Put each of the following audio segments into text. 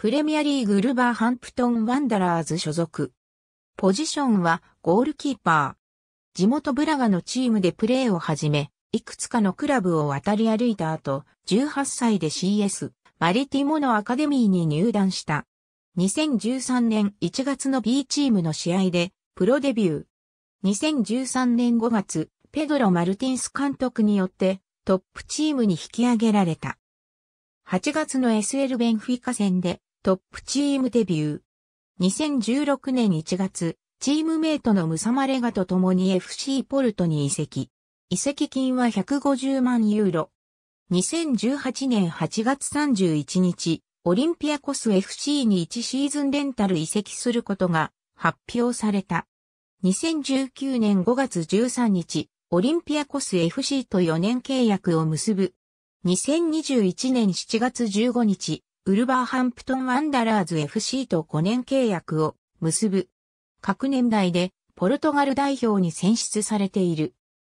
プレミアリーグルバーハンプトン・ワンダラーズ所属。ポジションはゴールキーパー。地元ブラガのチームでプレーを始め、いくつかのクラブを渡り歩いた後、18歳で CS、マリティモのアカデミーに入団した。2013年1月の B チームの試合で、プロデビュー。2013年5月、ペドロ・マルティンス監督によって、トップチームに引き上げられた。8月の SL ベンフィカ戦で、トップチームデビュー。2016年1月、チームメイトのムサマレガと共に FC ポルトに移籍。移籍金は150万ユーロ。2018年8月31日、オリンピアコス FC に1シーズンレンタル移籍することが発表された。2019年5月13日、オリンピアコス FC と4年契約を結ぶ。2021年7月15日、ウルバーハンプトン・ワンダラーズ FC と5年契約を結ぶ。各年代でポルトガル代表に選出されている。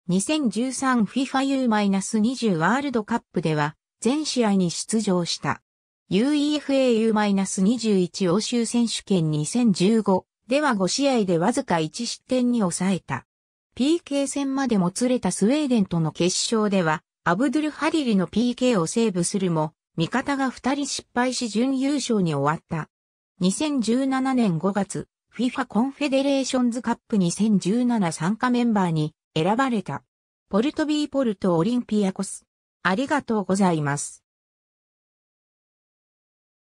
2013 FIFA U-20 ワールドカップでは全試合に出場した。UEFA U-21 欧州選手権2015では5試合でわずか1失点に抑えた。PK 戦までもつれたスウェーデンとの決勝ではアブドゥル・ハリリの PK をセーブするも味方が2人失敗し準優勝に終わった。2017年5月、FIFA コンフェデレーションズカップ2017参加メンバーに選ばれた。ポルトビーポルトオリンピアコス。ありがとうございます。